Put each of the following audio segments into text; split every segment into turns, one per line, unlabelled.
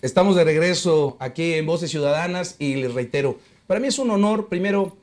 Estamos de regreso aquí en Voces Ciudadanas y les reitero, para mí es un honor, primero,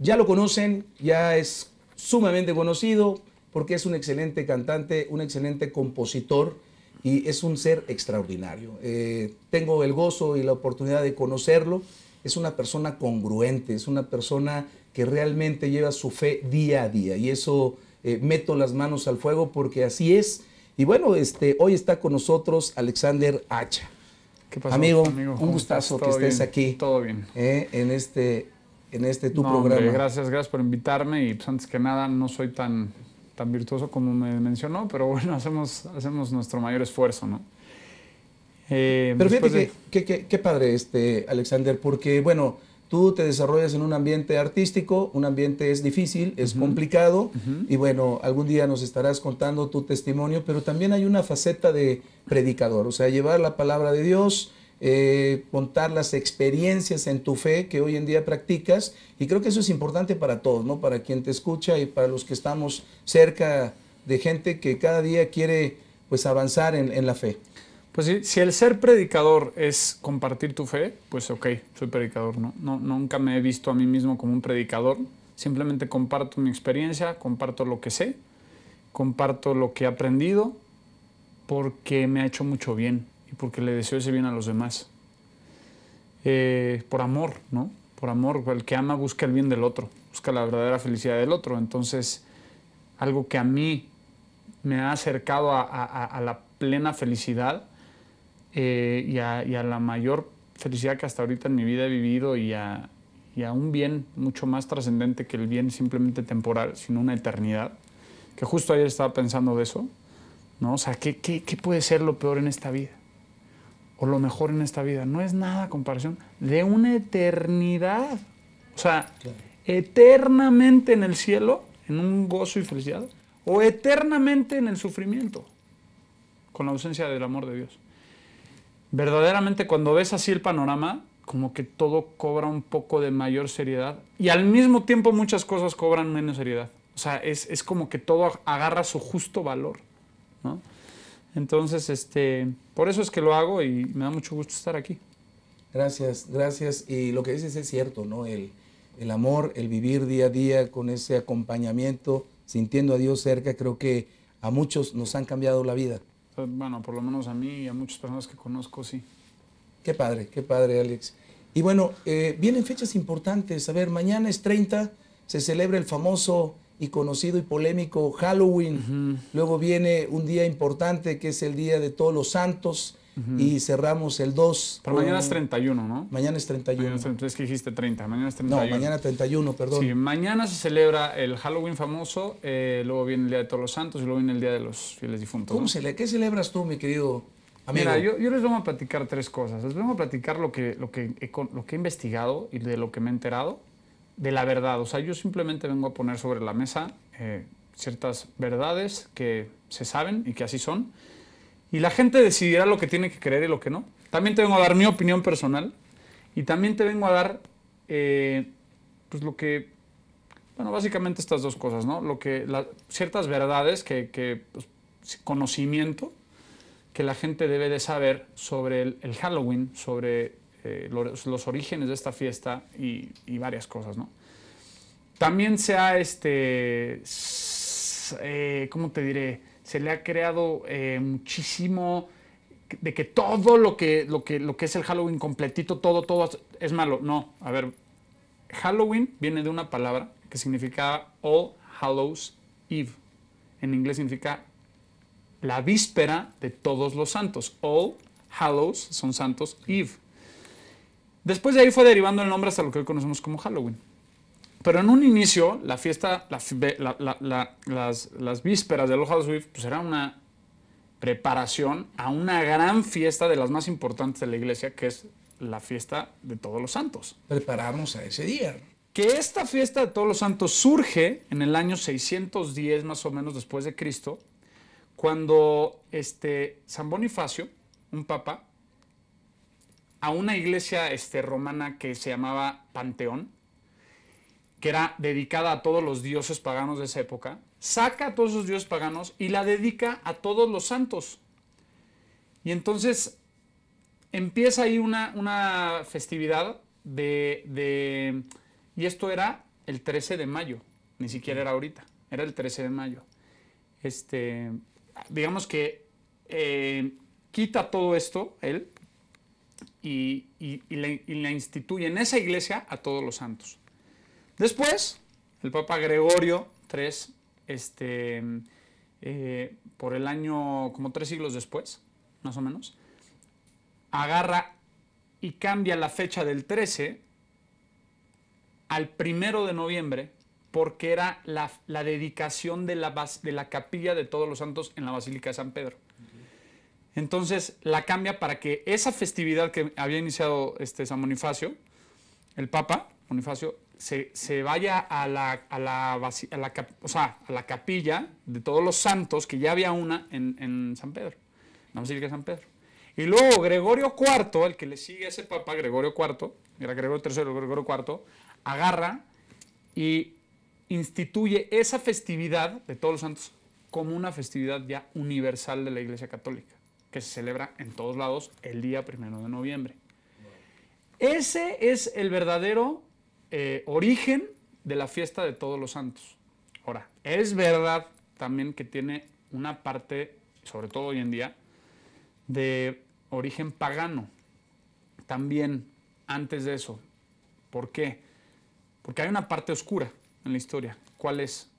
ya lo conocen, ya es sumamente conocido, porque es un excelente cantante, un excelente compositor y es un ser extraordinario. Eh, tengo el gozo y la oportunidad de conocerlo. Es una persona congruente, es una persona que realmente lleva su fe día a día y eso eh, meto las manos al fuego porque así es. Y bueno, este, hoy está con nosotros Alexander Hacha amigo, un gustazo que estés aquí. Todo bien. ¿eh? en este, en este tu programa. gracias,
gracias por invitarme y pues, antes que nada no soy tan, tan virtuoso como me mencionó, pero bueno, hacemos, hacemos nuestro mayor esfuerzo, ¿no? Eh, pero fíjate
que, padre, este, Alexander, porque bueno tú te desarrollas en un ambiente artístico, un ambiente es difícil, es complicado, y bueno, algún día nos estarás contando tu testimonio, pero también hay una faceta de predicador, o sea, llevar la palabra de Dios. Eh, contar las experiencias en tu fe que hoy en día practicas y creo que eso es importante para todos, ¿no? Para quien te escucha y para los que estamos cerca de gente que cada día quiere pues avanzar en la fe.
Pues si, si el ser predicador es compartir tu fe, pues ok, soy predicador, ¿no? ¿no? Nunca me he visto a mí mismo como un predicador, simplemente comparto mi experiencia, comparto lo que sé, comparto lo que he aprendido, porque me ha hecho mucho bien y porque le deseo ese bien a los demás. Eh, por amor, ¿no? Por amor, el que ama busca el bien del otro, busca la verdadera felicidad del otro. Entonces, algo que a mí me ha acercado a la plena felicidad eh, y, a, la mayor felicidad que hasta ahorita en mi vida he vivido y a, un bien mucho más trascendente que el bien simplemente temporal, sino una eternidad. Que justo ayer estaba pensando de eso, ¿no? O sea, ¿qué, puede ser lo peor en esta vida? O lo mejor en esta vida. No es nada comparación de una eternidad. O sea, eternamente en el cielo, en un gozo y felicidad, o eternamente en el sufrimiento, con la ausencia del amor de Dios verdaderamente cuando ves así el panorama, como que todo cobra un poco de mayor seriedad y al mismo tiempo muchas cosas cobran menos seriedad. O sea, es, como que todo agarra su justo valor, Entonces, este, por eso es que lo hago y me da mucho gusto estar aquí.
Gracias, gracias. Y lo que dices es cierto, ¿no? El, el amor, el vivir día a día con ese acompañamiento, sintiendo a Dios cerca, creo que a muchos nos han cambiado la vida.
Pues, bueno, por lo menos a mí y a muchas personas que conozco, sí. Qué padre,
qué padre, Alex. Y bueno, eh, vienen fechas importantes. A ver, mañana es 30, se celebra el famoso y conocido y polémico Halloween. Luego viene un día importante que es el Día de Todos los Santos. Y cerramos el 2. Pero mañana es
31, ¿no? Mañana es 31. entonces que dijiste 30, mañana es 31. No, mañana 31, perdón. Sí, mañana se celebra el Halloween famoso, eh, luego viene el Día de Todos los Santos y luego viene el Día de los Fieles Difuntos. ¿Cómo ¿Qué celebras tú, mi querido Amigo. Mira, yo, yo, les vamos a platicar tres cosas. Les voy a platicar lo que, lo, que he, lo que he investigado y de lo que me he enterado, de la verdad. O sea, yo simplemente vengo a poner sobre la mesa eh, ciertas verdades que se saben y que así son. Y la gente decidirá lo que tiene que creer y lo que no. También te vengo a dar mi opinión personal y también te vengo a dar eh, pues lo que, bueno, básicamente estas dos cosas, ¿no? Lo que, ciertas verdades que, pues, conocimiento que la gente debe de saber sobre el, Halloween, sobre eh, los, orígenes de esta fiesta y, varias cosas, ¿no? También sea, este, eh, ¿cómo te diré? se le ha creado eh, muchísimo de que todo lo que, lo, que, lo que es el Halloween completito, todo, todo es malo. No, a ver, Halloween viene de una palabra que significa All Hallows Eve. En inglés significa la víspera de todos los santos. All Hallows son santos Eve. Después de ahí fue derivando el nombre hasta lo que hoy conocemos como Halloween. Pero en un inicio, la fiesta, las, vísperas del All Swift, pues era una preparación a una gran fiesta de las más importantes de la iglesia, que es la fiesta de todos los santos.
Prepararnos a ese día.
Que esta fiesta de todos los santos surge en el año 610 más o menos después de Cristo, cuando este, San Bonifacio, un papa, a una iglesia este, romana que se llamaba Panteón, que era dedicada a todos los dioses paganos de esa época, saca a todos esos dioses paganos y la dedica a todos los santos. Y entonces empieza ahí una, una festividad de, Y esto era el 13 de mayo, ni siquiera era ahorita, era el 13 de mayo. Este, digamos que eh, quita todo esto, él, y, y, la, instituye en esa iglesia a todos los santos. Después, el Papa Gregorio III, este, eh, por el año, como tres siglos después, más o menos, agarra y cambia la fecha del 13 al primero de noviembre porque era la, dedicación de la, de la, capilla de todos los santos en la Basílica de San Pedro. Entonces la cambia para que esa festividad que había iniciado este San Bonifacio, el Papa Bonifacio, se, vaya a la, a, la, capilla de todos los santos, que ya había una en, San Pedro, vamos a decir que San Pedro. Y luego Gregorio IV, el que le sigue a ese papa, Gregorio IV, era Gregorio III, Gregorio IV, agarra y instituye esa festividad de todos los santos como una festividad ya universal de la Iglesia Católica, que se celebra en todos lados el día primero de noviembre. Ese es el verdadero eh, origen de la fiesta de todos los santos. Ahora, es verdad también que tiene una parte, sobre todo hoy en día, de origen pagano. También antes de eso. ¿Por qué? Porque hay una parte oscura en la historia. ¿Cuál es?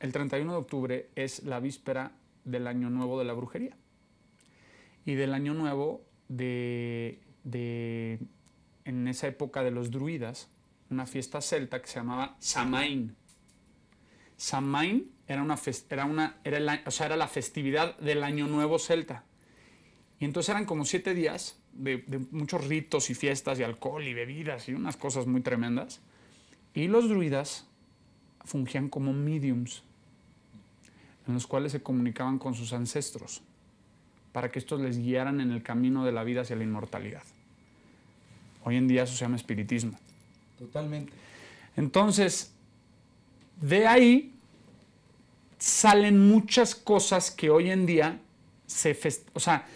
El 31 de octubre es la víspera del Año Nuevo de la brujería. Y del Año Nuevo de en esa época de los druidas, una fiesta celta que se llamaba Samain. Samain era una, era una era la festividad del Año Nuevo celta. Y entonces eran como siete días de, de, muchos ritos y fiestas y alcohol y bebidas y unas cosas muy tremendas. Y los druidas fungían como mediums, en los cuales se comunicaban con sus ancestros para que estos les guiaran en el camino de la vida hacia la inmortalidad. Hoy en día eso se llama espiritismo. Totalmente. Entonces, de ahí salen muchas cosas que hoy en día se... festejan. o sea,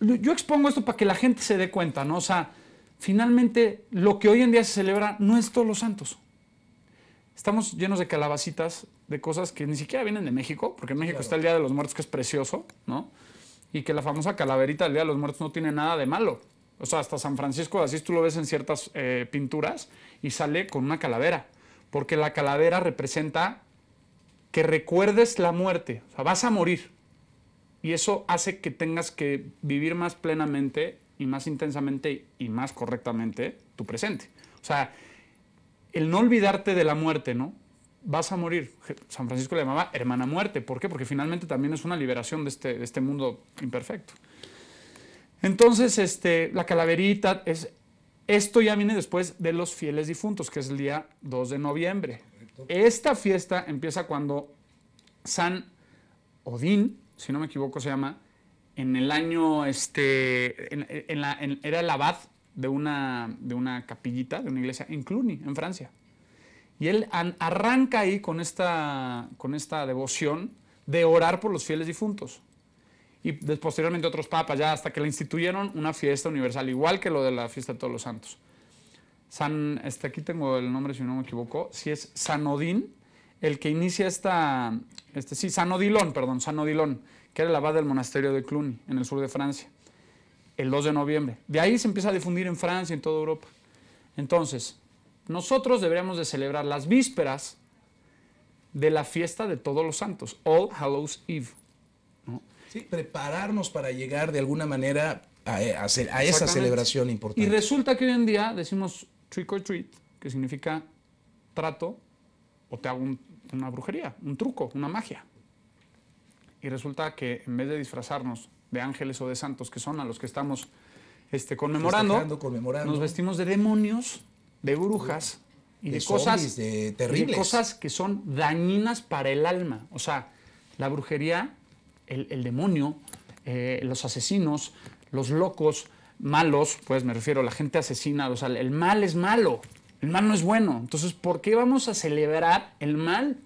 yo expongo esto para que la gente se dé cuenta, ¿no? O sea, finalmente lo que hoy en día se celebra no es todos los santos. Estamos llenos de calabacitas, de cosas que ni siquiera vienen de México, porque en México está el Día de los Muertos, que es precioso, ¿no? Y que la famosa calaverita del Día de los Muertos no tiene nada de malo. O sea, hasta San Francisco así tú lo ves en ciertas eh, pinturas y sale con una calavera, porque la calavera representa que recuerdes la muerte, o sea, vas a morir. Y eso hace que tengas que vivir más plenamente y más intensamente y más correctamente tu presente. O sea, el no olvidarte de la muerte, ¿no? Vas a morir. San Francisco le llamaba hermana muerte. ¿Por qué? Porque finalmente también es una liberación de este, este mundo imperfecto. Entonces, este, la calaverita, es, esto ya viene después de los fieles difuntos, que es el día 2 de noviembre. Esta fiesta empieza cuando San Odín, si no me equivoco se llama, en el año, este, era el abad de una, de una capillita, de una iglesia en Cluny, en Francia. Y él arranca ahí con esta, con esta devoción de orar por los fieles difuntos y posteriormente otros papas, ya hasta que le instituyeron una fiesta universal, igual que lo de la fiesta de todos los santos. San, este, aquí tengo el nombre si no me equivoco, si es San Odín, el que inicia esta, este, sí, Sanodilón, perdón, Sanodilón, que era el abad del monasterio de Cluny, en el sur de Francia, el 2 de noviembre. De ahí se empieza a difundir en Francia y en toda Europa. Entonces, nosotros deberíamos de celebrar las vísperas de la fiesta de todos los santos, All Hallows Eve, Sí, prepararnos para llegar de alguna manera
a, eh, esa celebración importante. Y
resulta que hoy en día decimos trick or treat, que significa trato o te hago una brujería, un truco, una magia. Y resulta que en vez de disfrazarnos de ángeles o de santos, que son a los que estamos este, conmemorando, nos vestimos de demonios, de brujas y de, cosas de terribles. de cosas que son dañinas para el alma. O sea, la brujería el, demonio, eh, los asesinos, los locos, malos, pues me refiero a la gente asesina, o sea, el mal es malo, el mal no es bueno. Entonces, ¿por qué vamos a celebrar el mal?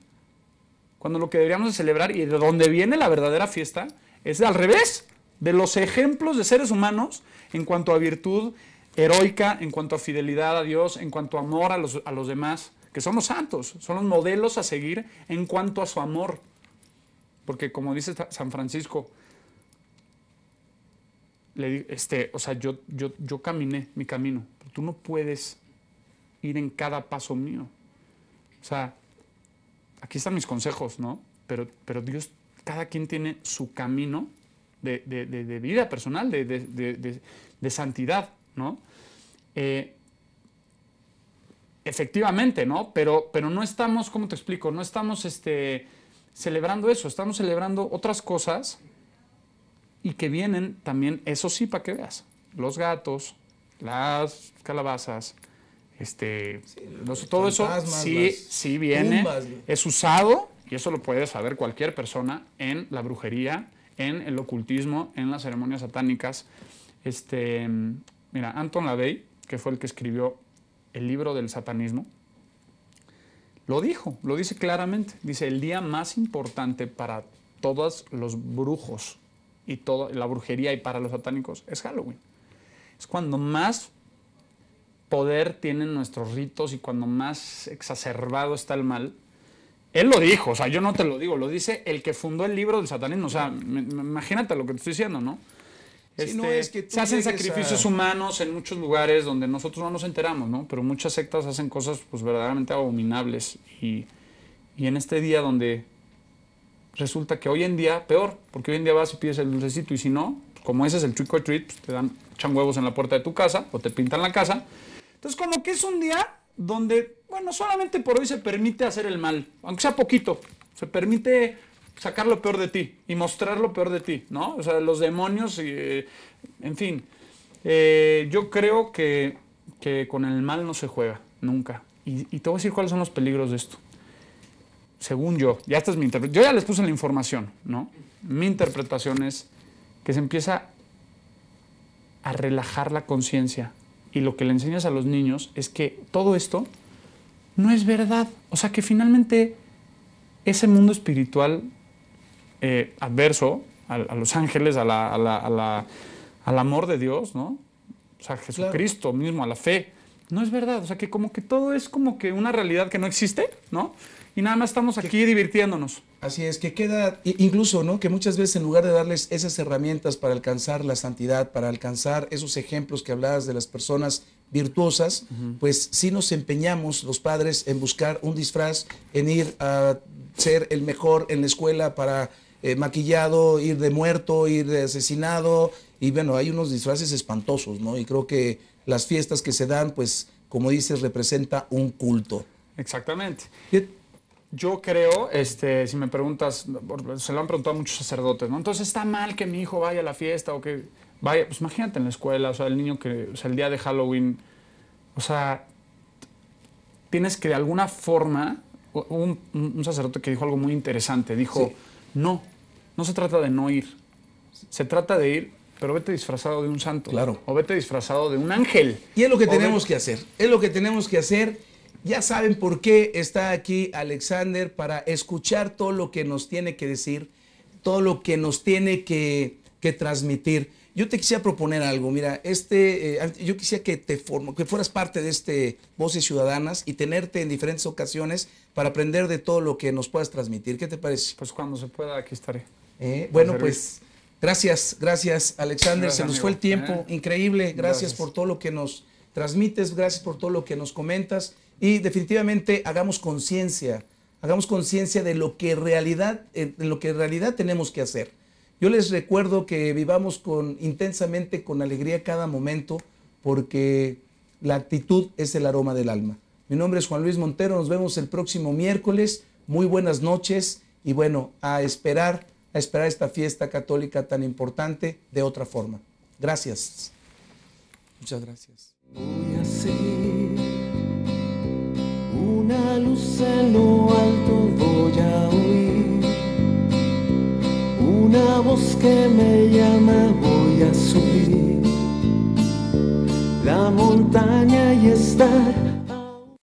Cuando lo que deberíamos celebrar y de donde viene la verdadera fiesta es al revés, de los ejemplos de seres humanos en cuanto a virtud heroica, en cuanto a fidelidad a Dios, en cuanto a amor a los, a los demás, que son los santos, son los modelos a seguir en cuanto a su amor. Porque como dice San Francisco, le, este, o sea, yo, yo, yo caminé mi camino, tú no puedes ir en cada paso mío. O sea, aquí están mis consejos, ¿no? Pero, pero Dios, cada quien tiene su camino de, vida personal, de, santidad, ¿no? Eh, efectivamente, ¿no? Pero, pero no estamos, ¿cómo te explico? No estamos, este celebrando eso, estamos celebrando otras cosas y que vienen también, eso sí, para que veas, los gatos, las calabazas, este, todo eso sí, sí viene, es usado y eso lo puede saber cualquier persona en la brujería, en el ocultismo, en las ceremonias satánicas. Este, mira, Anton LaVey, que fue el que escribió el libro del satanismo, lo dijo, lo dice claramente. Dice, el día más importante para todos los brujos y toda la brujería y para los satánicos es Halloween. Es cuando más poder tienen nuestros ritos y cuando más exacerbado está el mal. Él lo dijo, o sea, yo no te lo digo, lo dice el que fundó el libro del satanismo. O sea, imagínate lo que te estoy diciendo, ¿no? Este, se hacen sacrificios humanos en muchos lugares donde nosotros no nos enteramos, ¿no? Pero muchas sectas hacen cosas pues verdaderamente abominables y, y, en este día donde resulta que hoy en día peor, porque hoy en día vas y pides el dulcecito y si no, pues, como ese es el trick or treat, pues, te dan echan huevos en la puerta de tu casa o te pintan la casa. Entonces como que es un día donde, bueno, solamente por hoy se permite hacer el mal, aunque sea poquito, se permite sacar lo peor de ti y mostrar lo peor de ti, ¿no? O sea, los demonios, y, eh, en fin. Eh, yo creo que, con el mal no se juega, nunca. Y, y, te voy a decir cuáles son los peligros de esto. Según yo, ya esta es mi interpretación. Yo ya les puse la información, ¿no? Mi interpretación es que se empieza a relajar la conciencia. Y lo que le enseñas a los niños es que todo esto no es verdad. O sea, que finalmente ese mundo espiritual eh, adverso a, los ángeles, a la, al amor de Dios, ¿no? O sea, Jesucristo mismo, a la fe. No es verdad, o sea, que como que todo es como que una realidad que no existe, ¿no? Y nada más estamos aquí divirtiéndonos.
Así es, que queda, incluso, ¿no? Que muchas veces en lugar de darles esas herramientas para alcanzar la santidad, para alcanzar esos ejemplos que hablabas de las personas virtuosas, pues sí nos empeñamos los padres en buscar un disfraz, en ir a ser el mejor en la escuela para eh, maquillado, ir de muerto, ir de asesinado. Y bueno, hay unos disfraces espantosos, ¿no? Y creo que las fiestas que se dan, pues, como dices, representa un culto.
Exactamente. Yo creo, este, si me preguntas, se lo han preguntado a muchos sacerdotes, ¿no? Entonces, ¿está mal que mi hijo vaya a la fiesta o que vaya? Pues imagínate en la escuela, o sea, el niño que, o sea, el día de Halloween, o sea, tienes que de alguna forma, un, sacerdote que dijo algo muy interesante, dijo, no, no se trata de no ir. Se trata de ir, pero vete disfrazado de un santo. Claro. O vete disfrazado de un ángel. Y es lo que tenemos que hacer.
Es lo que tenemos que hacer. Ya saben por qué está aquí Alexander para escuchar todo lo que nos tiene que decir, todo lo que nos tiene que, transmitir. Yo te quisiera proponer algo, mira, este, eh, yo quisiera que te formo, que fueras parte de este Voces Ciudadanas y tenerte en diferentes ocasiones para aprender de todo lo que nos puedas transmitir. ¿Qué te parece? Pues cuando se pueda, aquí estaré. Eh, bueno, pues gracias, gracias Alexander, se nos fue el tiempo, increíble, gracias, por todo lo que nos transmites, gracias por todo lo que nos comentas y definitivamente hagamos conciencia, hagamos conciencia de lo que realidad, eh, de lo que en realidad tenemos que hacer. Yo les recuerdo que vivamos con intensamente con alegría cada momento porque la actitud es el aroma del alma. Mi nombre es Juan Luis Montero, nos vemos el próximo miércoles. Muy buenas noches y bueno, a esperar a esperar esta fiesta católica tan importante de otra forma. Gracias. Muchas gracias. Voy a seguir, una luz en lo alto, voy a oír una voz que me llama, voy a subir la montaña y estar